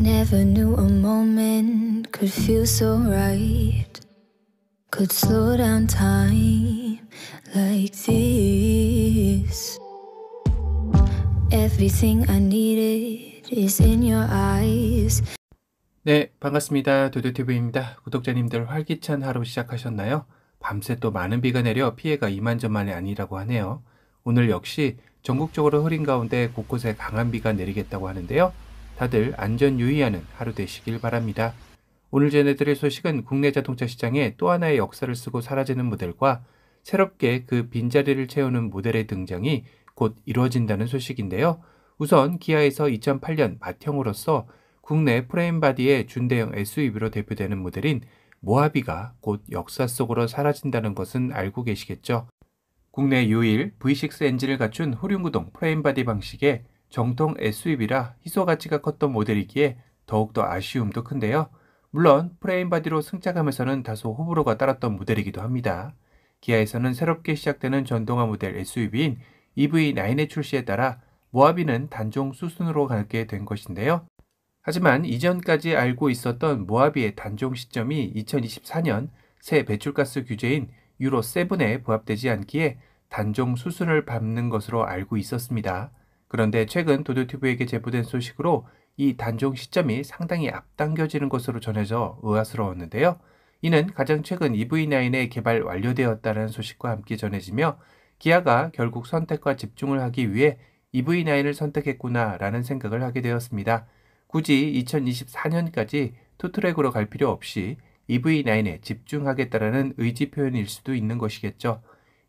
Never knew a moment could feel so right. Could slow down time like this. Everything I needed is in your eyes. 네, 반갑습니다. 도도TV입니다. 구독자님들 활기찬 하루 시작하셨나요? 밤새 또 많은 비가 내려 피해가 이만저만이 아니라고 하네요. 오늘 역시 전국적으로 흐린 가운데 곳곳에 강한 비가 내리겠다고 하는데요. 다들 안전 유의하는 하루 되시길 바랍니다. 오늘 전해드릴 소식은 국내 자동차 시장에 또 하나의 역사를 쓰고 사라지는 모델과 새롭게 그 빈자리를 채우는 모델의 등장이 곧 이루어진다는 소식인데요. 우선 기아에서 2008년 맏형으로서 국내 프레임 바디의 준대형 SUV로 대표되는 모델인 모하비가 곧 역사 속으로 사라진다는 것은 알고 계시겠죠. 국내 유일 V6 엔진을 갖춘 후륜구동 프레임 바디 방식의 정통 SUV라 희소 가치가 컸던 모델이기에 더욱더 아쉬움도 큰데요. 물론 프레임 바디로 승차감에서는 다소 호불호가 따랐던 모델이기도 합니다. 기아에서는 새롭게 시작되는 전동화 모델 SUV인 EV9의 출시에 따라 모하비는 단종 수순으로 갈게 된 것인데요. 하지만 이전까지 알고 있었던 모하비의 단종 시점이 2024년 새 배출가스 규제인 유로 7에 부합되지 않기에 단종 수순을 밟는 것으로 알고 있었습니다. 그런데 최근 도도튜브에게 제보된 소식으로 이 단종 시점이 상당히 앞당겨지는 것으로 전해져 의아스러웠는데요. 이는 가장 최근 EV9의 개발 완료되었다는 소식과 함께 전해지며 기아가 결국 선택과 집중을 하기 위해 EV9을 선택했구나라는 생각을 하게 되었습니다. 굳이 2024년까지 투트랙으로 갈 필요 없이 EV9에 집중하겠다라는 의지 표현일 수도 있는 것이겠죠.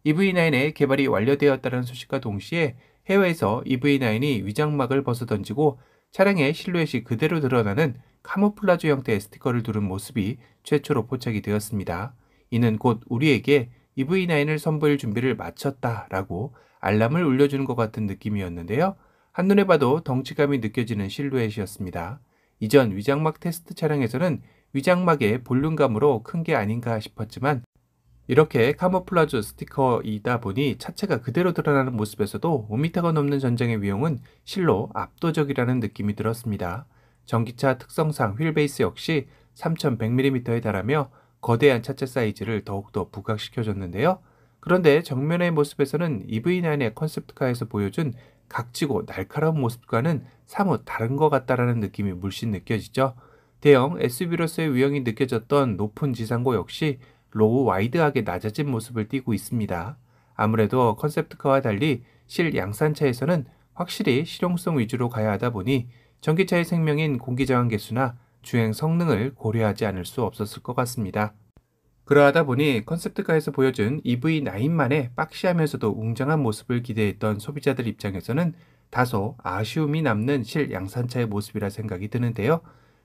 EV9의 개발이 완료되었다는 소식과 동시에 해외에서 EV9이 위장막을 벗어던지고 차량의 실루엣이 그대로 드러나는 카모플라주 형태의 스티커를 두른 모습이 최초로 포착이 되었습니다. 이는 곧 우리에게 EV9을 선보일 준비를 마쳤다라고 알람을 울려주는 것 같은 느낌이었는데요. 한눈에 봐도 덩치감이 느껴지는 실루엣이었습니다. 이전 위장막 테스트 차량에서는 위장막의 볼륨감으로 큰 게 아닌가 싶었지만 이렇게 카모플라주 스티커이다 보니 차체가 그대로 드러나는 모습에서도 5m가 넘는 전쟁의 위용은 실로 압도적이라는 느낌이 들었습니다. 전기차 특성상 휠베이스 역시 3100mm에 달하며 거대한 차체 사이즈를 더욱더 부각시켜줬는데요. 그런데 정면의 모습에서는 EV9의 컨셉트카에서 보여준 각지고 날카로운 모습과는 사뭇 다른 것 같다라는 느낌이 물씬 느껴지죠. 대형 SUV로서의 위용이 느껴졌던 높은 지상고 역시 로우 와이드하게 낮아진 모습을 띠고 있습니다. 아무래도 컨셉트카와 달리 실 양산차에서는 확실히 실용성 위주로 가야 하다 보니 전기차의 생명인 공기저항 개수나 주행 성능을 고려하지 않을 수 없었을 것 같습니다. 그러하다 보니 컨셉트카에서 보여준 EV9만의 박시하면서도 웅장한 모습을 기대했던 소비자들 입장에서는 다소 아쉬움이 남는 실 양산차의 모습이라 생각이 드는데요.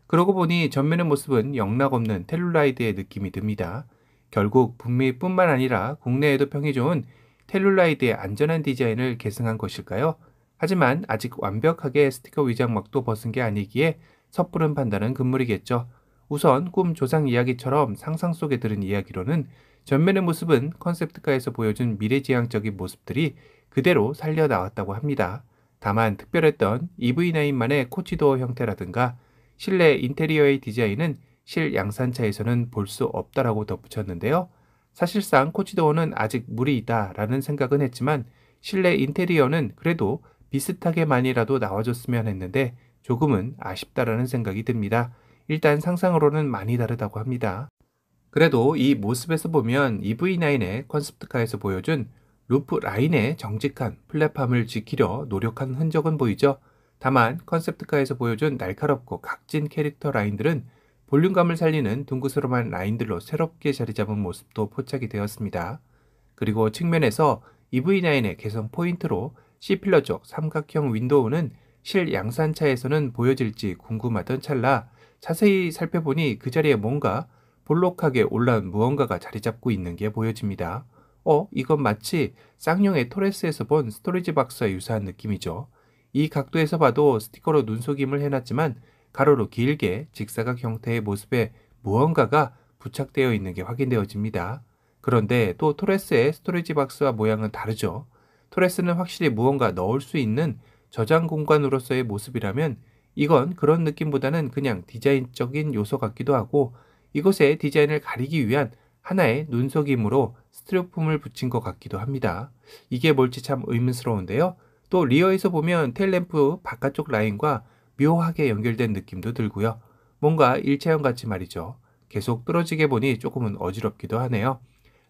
그러고 보니 전면의 모습은 영락없는 텔룰라이드의 느낌이 듭니다. 결국 북미뿐만 아니라 국내에도 평이 좋은 텔룰라이드의 안전한 디자인을 계승한 것일까요? 하지만 아직 완벽하게 스티커 위장막도 벗은 게 아니기에 섣부른 판단은 금물이겠죠. 우선 꿈 조상 이야기처럼 상상 속에 들은 이야기로는 전면의 모습은 컨셉트카에서 보여준 미래지향적인 모습들이 그대로 살려 나왔다고 합니다. 다만 특별했던 EV9만의 코치도어 형태라든가 실내 인테리어의 디자인은 실양산차에서는 볼 수 없다라고 덧붙였는데요. 사실상 코치도어는 아직 무리이다라는 생각은 했지만 실내 인테리어는 그래도 비슷하게만이라도 나와줬으면 했는데 조금은 아쉽다라는 생각이 듭니다. 일단 상상으로는 많이 다르다고 합니다. 그래도 이 모습에서 보면 EV9의 컨셉트카에서 보여준 루프 라인의 정직한 플랫폼을 지키려 노력한 흔적은 보이죠. 다만 컨셉트카에서 보여준 날카롭고 각진 캐릭터 라인들은 볼륨감을 살리는 둥그스름한 라인들로 새롭게 자리 잡은 모습도 포착이 되었습니다. 그리고 측면에서 EV9의 개선 포인트로 C필러 쪽 삼각형 윈도우는 실양산차에서는 보여질지 궁금하던 찰나 자세히 살펴보니 그 자리에 뭔가 볼록하게 올라온 무언가가 자리 잡고 있는 게 보여집니다. 어, 이건 마치 쌍용의 토레스에서 본 스토리지 박스와 유사한 느낌이죠. 이 각도에서 봐도 스티커로 눈속임을 해놨지만 가로로 길게 직사각 형태의 모습에 무언가가 부착되어 있는 게 확인되어집니다. 그런데 또 토레스의 스토리지 박스와 모양은 다르죠. 토레스는 확실히 무언가 넣을 수 있는 저장 공간으로서의 모습이라면 이건 그런 느낌보다는 그냥 디자인적인 요소 같기도 하고 이곳에 디자인을 가리기 위한 하나의 눈속임으로 스티로폼을 붙인 것 같기도 합니다. 이게 뭘지 참 의문스러운데요. 또 리어에서 보면 테일램프 바깥쪽 라인과 묘하게 연결된 느낌도 들고요. 뭔가 일체형 같이 말이죠. 계속 떨어지게 보니 조금은 어지럽기도 하네요.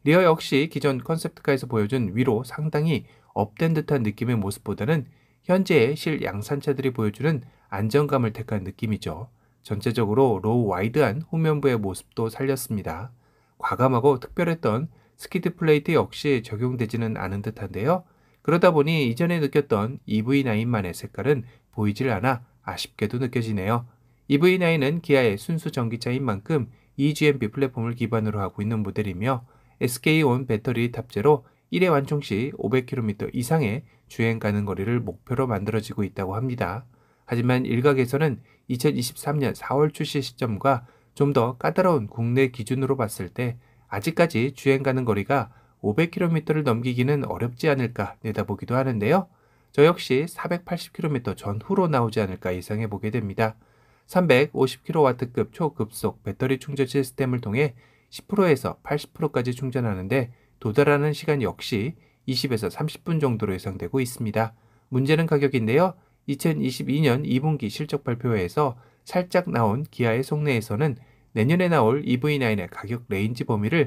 리어 역시 기존 컨셉트카에서 보여준 위로 상당히 업된 듯한 느낌의 모습보다는 현재의 실 양산차들이 보여주는 안정감을 택한 느낌이죠. 전체적으로 로우 와이드한 후면부의 모습도 살렸습니다. 과감하고 특별했던 스키드 플레이트 역시 적용되지는 않은 듯한데요. 그러다 보니 이전에 느꼈던 EV9만의 색깔은 보이질 않아 아쉽게도 느껴지네요. EV9은 기아의 순수 전기차인 만큼 e g m p 플랫폼을 기반으로 하고 있는 모델이며 s k o 배터리 탑재로 1회 완충 시 500km 이상의 주행 가능 거리를 목표로 만들어지고 있다고 합니다. 하지만 일각에서는 2023년 4월 출시 시점과 좀 더 까다로운 국내 기준으로 봤을 때 아직까지 주행 가능 거리가 500km를 넘기기는 어렵지 않을까 내다보기도 하는데요. 저 역시 480km 전후로 나오지 않을까 예상해 보게 됩니다. 350kW급 초급속 배터리 충전 시스템을 통해 10%에서 80%까지 충전하는데 도달하는 시간 역시 20에서 30분 정도로 예상되고 있습니다. 문제는 가격인데요. 2022년 2분기 실적 발표회에서 살짝 나온 기아의 속내에서는 내년에 나올 EV9의 가격 레인지 범위를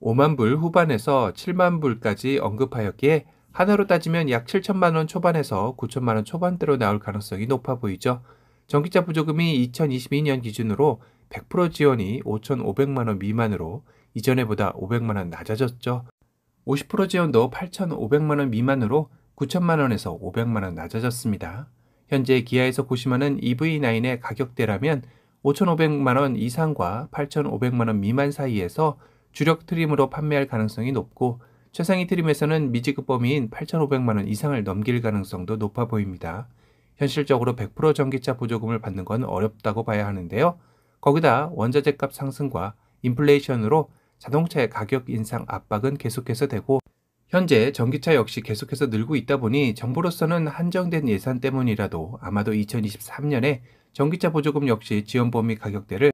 5만 불 후반에서 7만 불까지 언급하였기에 하나로 따지면 약 7천만 원 초반에서 9천만 원 초반대로 나올 가능성이 높아 보이죠. 전기차 보조금이 2022년 기준으로 100% 지원이 5,500만 원 미만으로 이전에보다 500만 원 낮아졌죠. 50% 지원도 8,500만 원 미만으로 9천만 원에서 500만 원 낮아졌습니다. 현재 기아에서 고심하는 EV9의 가격대라면 5,500만 원 이상과 8,500만 원 미만 사이에서 주력 트림으로 판매할 가능성이 높고 최상위 트림에서는 미지급 범위인 8,500만 원 이상을 넘길 가능성도 높아 보입니다. 현실적으로 100% 전기차 보조금을 받는 건 어렵다고 봐야 하는데요. 거기다 원자재 값 상승과 인플레이션으로 자동차의 가격 인상 압박은 계속해서 되고 현재 전기차 역시 계속해서 늘고 있다 보니 정부로서는 한정된 예산 때문이라도 아마도 2023년에 전기차 보조금 역시 지원 범위 가격대를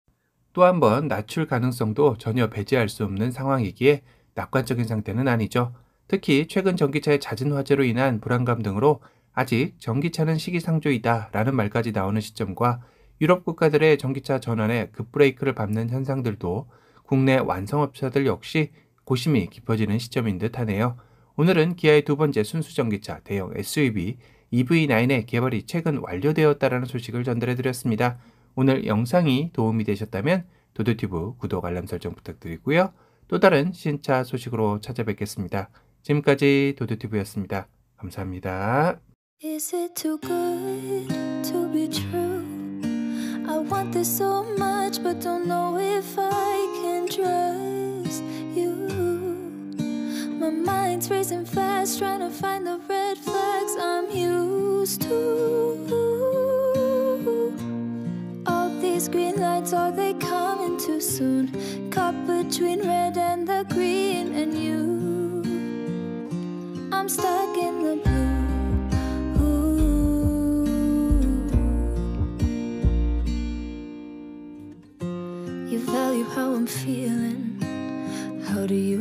또 한 번 낮출 가능성도 전혀 배제할 수 없는 상황이기에 낙관적인 상태는 아니죠. 특히 최근 전기차의 잦은 화재로 인한 불안감 등으로 아직 전기차는 시기상조이다 라는 말까지 나오는 시점과 유럽 국가들의 전기차 전환에 급브레이크를 밟는 현상들도 국내 완성업자들 역시 고심이 깊어지는 시점인 듯 하네요. 오늘은 기아의 두 번째 순수 전기차 대형 SUV EV9의 개발이 최근 완료되었다라는 소식을 전달해드렸습니다. 오늘 영상이 도움이 되셨다면 도도튜브 구독 알람 설정 부탁드리고요. 또 다른 신차 소식으로 찾아뵙겠습니다. 지금까지 도드튜브였습니다. 감사합니다. Is it too good to be true? I want this so much, but don't know if I can trust you. My mind's racing fast, trying to find the red flags I'm used to. All these green lights, are they? too soon. Caught between red and the green, and you. I'm stuck in the blue. Ooh. You value how I'm feeling. How do you?